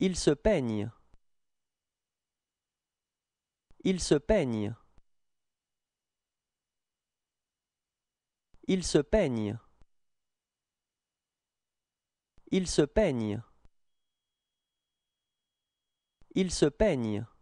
Il se peigne. Il se peigne. Il se peigne. Il se peigne. Il se peigne.